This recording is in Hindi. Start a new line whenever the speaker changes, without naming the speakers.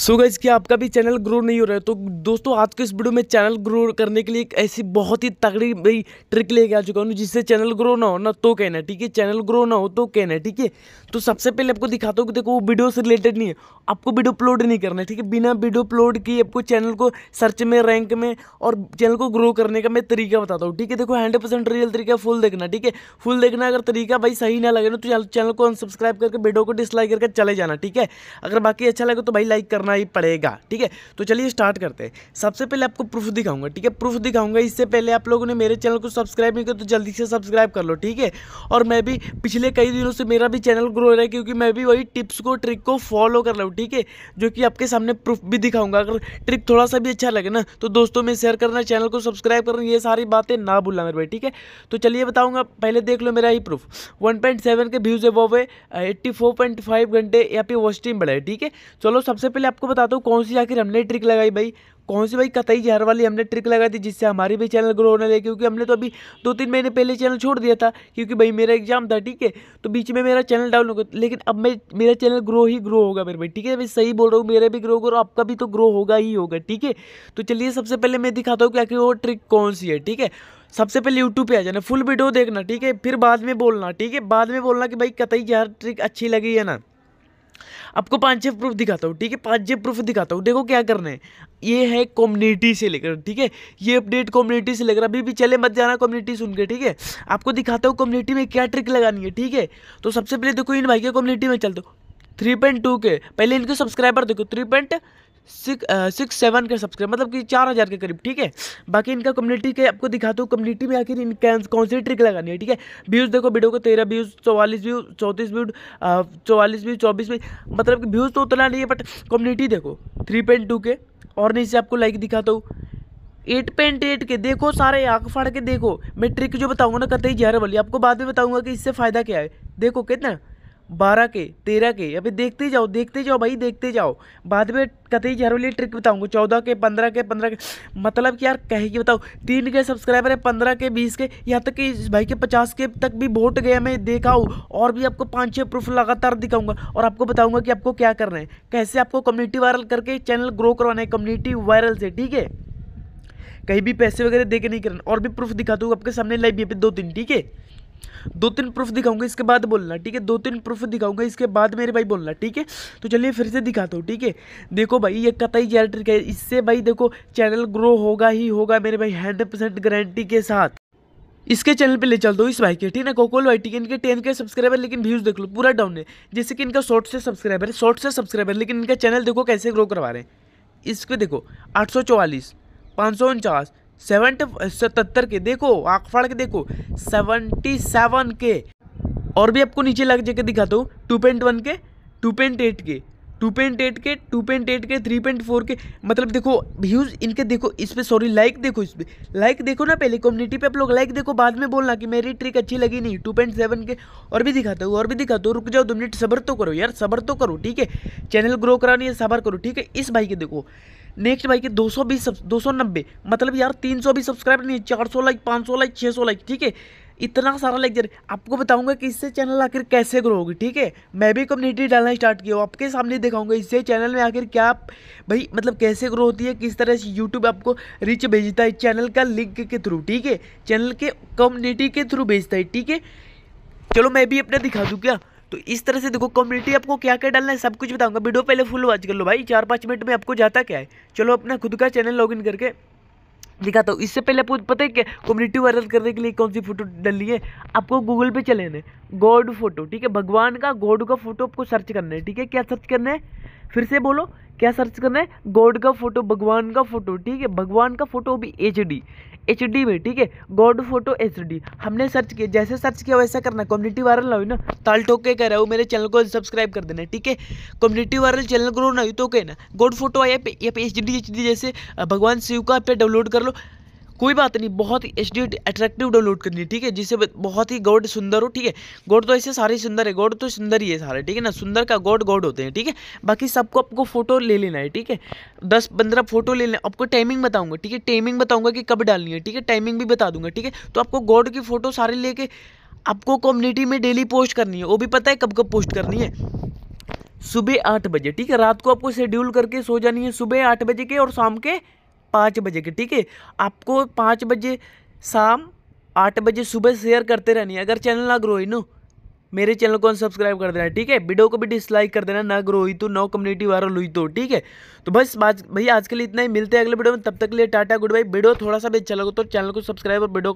सो गैस कि आपका भी चैनल ग्रो नहीं हो रहा है तो दोस्तों आज के इस वीडियो में चैनल ग्रो करने के लिए एक ऐसी बहुत ही तगड़ी भाई ट्रिक लेके आ चुका हूँ जिससे चैनल ग्रो ना हो ना तो कहना ठीक है चैनल ग्रो ना हो तो कहना है ठीक है तो सबसे पहले आपको दिखाता हूँ कि देखो वो वीडियो से रिलेटेड नहीं है आपको वीडियो अपलोड नहीं करना है ठीक है बिना वीडियो अपलोड किए आपको चैनल को सर्च में रैंक में और चैनल को ग्रो करने का मैं तरीका बताता हूँ ठीक है देखो हंड्रेड परसेंट रियल तरीका फुल देखना ठीक है फुल देखना अगर तरीका भाई सही ना लगे ना तो चैनल को अनसब्सक्राइब करके वीडियो को डिसलाइक करके चले जाना ठीक है अगर बाकी अच्छा लगे तो भाई लाइक करना करना ही पड़ेगा ठीक है तो चलिए स्टार्ट करते हैं सबसे पहले आपको प्रूफ दिखाऊंगा ठीक है प्रूफ दिखाऊंगा इससे पहले आप लोगों ने मेरे चैनल को सब्सक्राइब नहीं किया तो जल्दी से सब्सक्राइब कर लो ठीक है और मैं भी पिछले कई दिनों से मेरा भी चैनल ग्रो रहा है क्योंकि मैं भी वही टिप्स को ट्रिक को फॉलो कर रहा हूँ ठीक है जो कि आपके सामने प्रूफ भी दिखाऊंगा अगर ट्रिक थोड़ा सा भी अच्छा लगे ना तो दोस्तों में शेयर करना चैनल को सब्सक्राइब करना ये सारी बातें ना भूलना मेरे भाई ठीक है तो चलिए बताऊँगा पहले देख लो मेरा ही प्रूफ वन के व्यूज़ है वो वे एट्टी घंटे या फिर वॉस्टिंग टीम बढ़े ठीक है चलो सबसे पहले आपको बताता हूँ कौन सी आखिर हमने ट्रिक लगाई भाई कौन सी भाई कतई जहर वाली हमने ट्रिक लगाई थी जिससे हमारी भी चैनल ग्रो होने लगे क्योंकि हमने तो अभी दो तीन महीने पहले चैनल छोड़ दिया था क्योंकि भाई मेरा एग्जाम था ठीक है तो बीच में मेरा चैनल डाउन हो गया लेकिन अब मैं मेरा चैनल ग्रो ही ग्रो होगा मेरे भाई ठीक है मैं सही बोल रहा हूँ मेरा भी ग्रो होगा आपका भी तो ग्रो होगा ही होगा ठीक है तो चलिए सबसे पहले मैं दिखाता हूँ कि आखिर वो ट्रिक कौन सी है ठीक है सबसे पहले यूट्यूब पे आ जाना फुल वीडियो देखना ठीक है फिर बाद में बोलना ठीक है बाद में बोलना कि भाई कतई जहर ट्रिक अच्छी लगी है ना आपको पाँच छः प्रूफ दिखाता हूँ ठीक है पाँच छः प्रूफ दिखाता हूँ देखो क्या करना है ये है कम्युनिटी से लेकर ठीक है ये अपडेट कम्युनिटी से लेकर अभी भी चले मत जाना कम्युनिटी सुन के ठीक है आपको दिखाता हूँ कम्युनिटी में क्या ट्रिक लगानी है ठीक है तो सबसे पहले देखो इन भाई के कम्युनिटी में चल दो थ्री पॉइंट टू के पहले इनके सब्सक्राइबर देखो three point six six seven के सब्सक्राइब मतलब कि चार हज़ार के करीब ठीक है बाकी इनका कम्युनिटी के आपको दिखाता हूँ कम्युनिटी में आखिर इनका कौन सी ट्रिक लगानी है ठीक है व्यूज़ देखो वीडियो को तेरह व्यूज़ चौवालीस व्यू चौंतीस व्यू चौवालीस व्यू चौबीस व्यू मतलब कि व्यूज़ तो उतना नहीं है बट कम्युनिटी देखो थ्री पॉइंट टू के और नीचे आपको लाइक दिखाता हूँ एट पॉइंट एट के देखो सारे आँख फाड़ के देखो मैं ट्रिक जो बताऊँगा ना कतई जहर वाली आपको बाद में बताऊँगा कि इससे फ़ायदा क्या है देखो कितना बारह के तेरह के अभी देखते जाओ देखते जाओ भाई देखते जाओ बाद में कतई जहरूली ट्रिक बताऊंगा चौदह के पंद्रह के पंद्रह के मतलब कि यार कहे कि बताओ तीन के सब्सक्राइबर है पंद्रह के बीस के यहाँ तक कि भाई के पचास के तक भी वोट गए मैं देखाऊँ और भी आपको पाँच छः प्रूफ लगातार दिखाऊंगा और आपको बताऊँगा कि आपको क्या करना है कैसे आपको कम्युनिटी वायरल करके चैनल ग्रो करवाना है कम्युनिटी वायरल से ठीक है कहीं भी पैसे वगैरह दे के नहीं करना और भी प्रूफ दिखा दूँगा आपके सामने लाइव भी पे दो तीन ठीक है दो तीन प्रूफ दिखाऊंगा इसके बाद बोलना ठीक है दो तीन प्रूफ दिखाऊंगा इसके बाद मेरे भाई बोलना ठीक है तो चलिए फिर से दिखाता हूँ ठीक है देखो भाई ये कतई ज्यादा क्या है इससे भाई देखो चैनल ग्रो होगा ही होगा मेरे भाई हंड्रेड गारंटी के साथ इसके चैनल पे ले चल दो इस भाई के ठीक है कोकोल भाई ठीक है इनके टेन के सब्सक्राइबर लेकिन व्यूज देख लो पूरा डाउन है जैसे कि इनका शॉर्ट से सब्सक्राइबर है शॉर्ट से सब्सक्राइबर लेकिन इनका चैनल देखो कैसे ग्रो करवा रहे हैं इसके देखो आठ सौ चौवालीस पाँच सौ उनचास सेवेंटी सतहत्तर के देखो आँख फाड़ के देखो सेवेंटी सेवन के और भी आपको नीचे लग जाकर दिखाता हूँ टू पॉइंट वन के टू पॉइंट एट के टू पॉइंट एट के टू पॉइंट एट के थ्री पॉइंट फोर के मतलब देखो व्यूज़ इनके देखो इस पर सॉरी लाइक देखो इस पर लाइक देखो ना पहले कम्युनिटी पे आप लोग लाइक देखो बाद में बोलना कि मेरी ट्रिक अच्छी लगी नहीं टू पॉइंट सेवन के और भी दिखाता हूँ और भी दिखाता हूँ रुक जाओ दो मिनट सबर तो करो यार सबर तो करो ठीक है चैनल ग्रो करानी है सबर करो ठीक है इस भाई के देखो नेक्स्ट भाई के 220 सब नब्बे मतलब यार 300 भी सब्सक्राइब नहीं है 400 लाइक 500 लाइक 600 लाइक ठीक है इतना सारा लेक्चर आपको बताऊंगा कि इससे चैनल आखिर कैसे ग्रो होगी ठीक है मैं भी कम्युनिटी डालना स्टार्ट किया हूँ आपके सामने दिखाऊंगा इससे चैनल में आखिर क्या भाई मतलब कैसे ग्रो होती है किस तरह से यूट्यूब आपको रिच भेजता है चैनल का लिंक के थ्रू ठीक है चैनल के कम्युनिटी के थ्रू भेजता है ठीक है चलो मैं भी अपना दिखा दूँ क्या तो इस तरह से देखो कम्युनिटी आपको क्या क्या डालना है सब कुछ बताऊंगा वीडियो पहले फुल वॉच कर लो भाई चार पाँच मिनट में आपको जाता क्या है चलो अपना खुद का चैनल लॉगिन करके दिखाता तो हूँ इससे पहले आपको पता है क्या कम्युनिटी वायरल करने के लिए कौन सी फोटो डाली है आपको गूगल पे चले ना गॉड फोटो ठीक है भगवान का गॉड का फोटो आपको सर्च करना है ठीक है क्या सर्च करना है फिर से बोलो क्या सर्च करना है गॉड का फोटो भगवान का फोटो ठीक है भगवान का फोटो भी एच डी एच डी में ठीक है गॉड फोटो एच डी हमने सर्च किया जैसे सर्च किया वैसा करना कम्युनिटी वायरल ना हुई ना ताल टोक के कह रहा हूँ मेरे चैनल को सब्सक्राइब कर देना ठीक है कम्युनिटी वायरल चैनल ग्रो ना हुई तो कहना गॉड फोटो आया पे एच डी एच डी जैसे भगवान शिव का पे डाउनलोड कर लो कोई बात नहीं बहुत ही एच डी अट्रैक्टिव डाउनलोड करनी है ठीक है जिसे बहुत ही गॉड सुंदर हो ठीक है गॉड तो ऐसे सारे सुंदर है गॉड तो सुंदर ही है सारे ठीक है ना सुंदर का गॉड गॉड होते हैं ठीक है बाकी सबको आपको फोटो ले लेना है ठीक है दस पंद्रह फोटो ले लेना आपको टाइमिंग बताऊंगा ठीक है टाइमिंग बताऊंगा कि कब डालनी है ठीक है टाइमिंग भी बता दूंगा ठीक है तो आपको गॉड की फोटो सारे लेके आपको कम्युनिटी में डेली पोस्ट करनी है वो भी पता है कब कब पोस्ट करनी है सुबह आठ बजे ठीक है रात को आपको शेड्यूल करके सो जानी है सुबह आठ बजे के और शाम के पाँच बजे के ठीक है आपको पाँच बजे शाम आठ बजे सुबह शेयर करते रहनी अगर चैनल ना ग्रो ही नो मेरे चैनल को सब्सक्राइब कर देना ठीक है वीडियो को भी डिसलाइक कर देना ना ग्रो हुई तो नो कम्युनिटी वायरल हुई तो ठीक है तो बस बात भैया आज के लिए इतना ही मिलते हैं अगले वीडियो में तब तक के लिए टाटा गुड बाई वीडियो थोड़ा सा भी अच्छा लगो तो चैनल को सब्सक्राइब और वीडियो